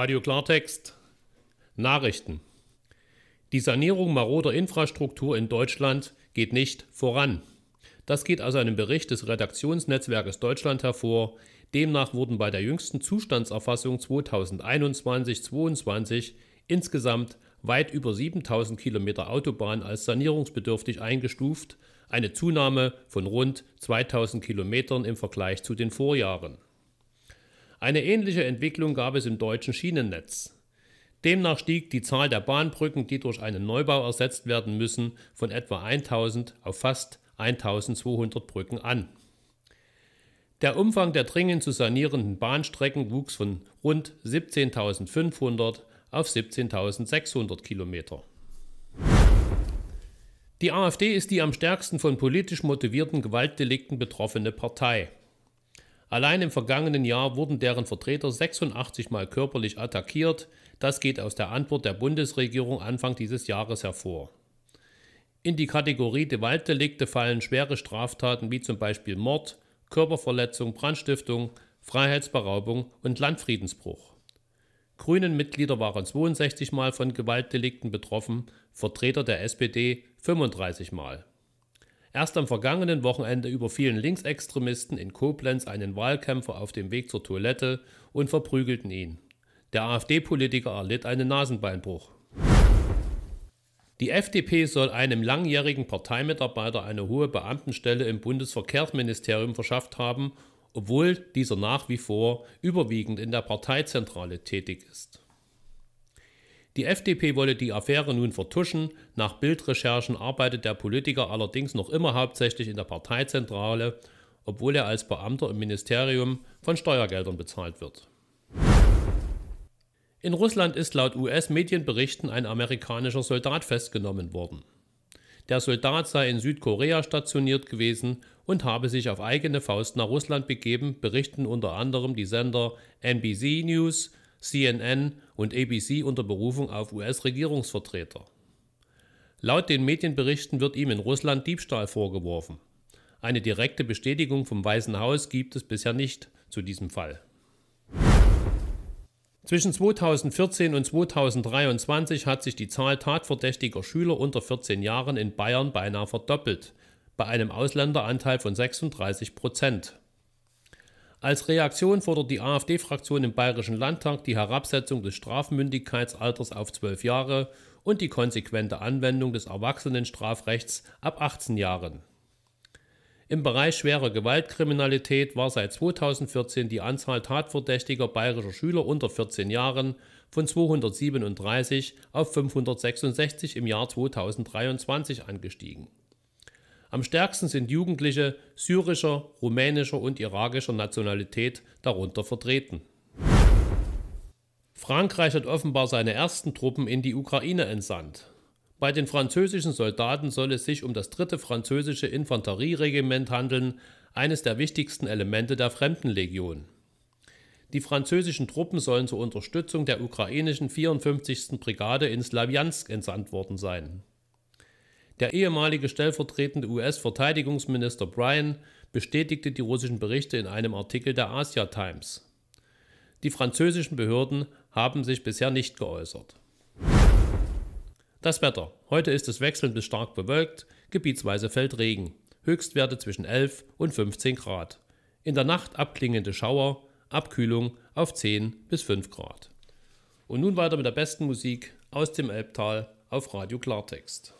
Radio Klartext Nachrichten. Die Sanierung maroder Infrastruktur in Deutschland geht nicht voran. Das geht aus einem Bericht des Redaktionsnetzwerkes Deutschland hervor. Demnach wurden bei der jüngsten Zustandserfassung 2021-22 insgesamt weit über 7000 Kilometer Autobahn als sanierungsbedürftig eingestuft, eine Zunahme von rund 2000 Kilometern im Vergleich zu den Vorjahren. Eine ähnliche Entwicklung gab es im deutschen Schienennetz. Demnach stieg die Zahl der Bahnbrücken, die durch einen Neubau ersetzt werden müssen, von etwa 1000 auf fast 1200 Brücken an. Der Umfang der dringend zu sanierenden Bahnstrecken wuchs von rund 17.500 auf 17.600 Kilometer. Die AfD ist die am stärksten von politisch motivierten Gewaltdelikten betroffene Partei. Allein im vergangenen Jahr wurden deren Vertreter 86 Mal körperlich attackiert. Das geht aus der Antwort der Bundesregierung Anfang dieses Jahres hervor. In die Kategorie Gewaltdelikte fallen schwere Straftaten wie zum Beispiel Mord, Körperverletzung, Brandstiftung, Freiheitsberaubung und Landfriedensbruch. Grünen-Mitglieder waren 62 Mal von Gewaltdelikten betroffen, Vertreter der SPD 35 Mal erst am vergangenen Wochenende überfielen Linksextremisten in Koblenz einen Wahlkämpfer auf dem Weg zur Toilette und verprügelten ihn. Der AfD-Politiker erlitt einen Nasenbeinbruch. Die FDP soll einem langjährigen Parteimitarbeiter eine hohe Beamtenstelle im Bundesverkehrsministerium verschafft haben, obwohl dieser nach wie vor überwiegend in der Parteizentrale tätig ist. Die FDP wolle die Affäre nun vertuschen. Nach Bildrecherchen arbeitet der Politiker allerdings noch immer hauptsächlich in der Parteizentrale, obwohl er als Beamter im Ministerium von Steuergeldern bezahlt wird. In Russland ist laut US-Medienberichten ein amerikanischer Soldat festgenommen worden. Der Soldat sei in Südkorea stationiert gewesen und habe sich auf eigene Faust nach Russland begeben, berichten unter anderem die Sender NBC News, CNN und ABC unter Berufung auf US-Regierungsvertreter. Laut den Medienberichten wird ihm in Russland Diebstahl vorgeworfen. Eine direkte Bestätigung vom Weißen Haus gibt es bisher nicht zu diesem Fall. Zwischen 2014 und 2023 hat sich die Zahl tatverdächtiger Schüler unter 14 Jahren in Bayern beinahe verdoppelt, bei einem Ausländeranteil von 36 Prozent. Als Reaktion fordert die AfD-Fraktion im Bayerischen Landtag die Herabsetzung des Strafmündigkeitsalters auf zwölf Jahre und die konsequente Anwendung des Erwachsenenstrafrechts ab 18 Jahren. Im Bereich schwerer Gewaltkriminalität war seit 2014 die Anzahl tatverdächtiger bayerischer Schüler unter 14 Jahren von 237 auf 566 im Jahr 2023 angestiegen. Am stärksten sind Jugendliche syrischer, rumänischer und irakischer Nationalität darunter vertreten. Frankreich hat offenbar seine ersten Truppen in die Ukraine entsandt. Bei den französischen Soldaten soll es sich um das dritte französische Infanterieregiment handeln, eines der wichtigsten Elemente der Fremdenlegion. Die französischen Truppen sollen zur Unterstützung der ukrainischen 54. Brigade in Slawiansk entsandt worden sein. Der ehemalige stellvertretende US-Verteidigungsminister Bryan bestätigte die russischen Berichte in einem Artikel der Asia Times. Die französischen Behörden haben sich bisher nicht geäußert. Das Wetter. Heute ist es wechselnd bis stark bewölkt, gebietsweise fällt Regen. Höchstwerte zwischen 11 und 15 Grad. In der Nacht abklingende Schauer, Abkühlung auf 10 bis 5 Grad. Und nun weiter mit der besten Musik aus dem Elbtal auf Radio Klartext.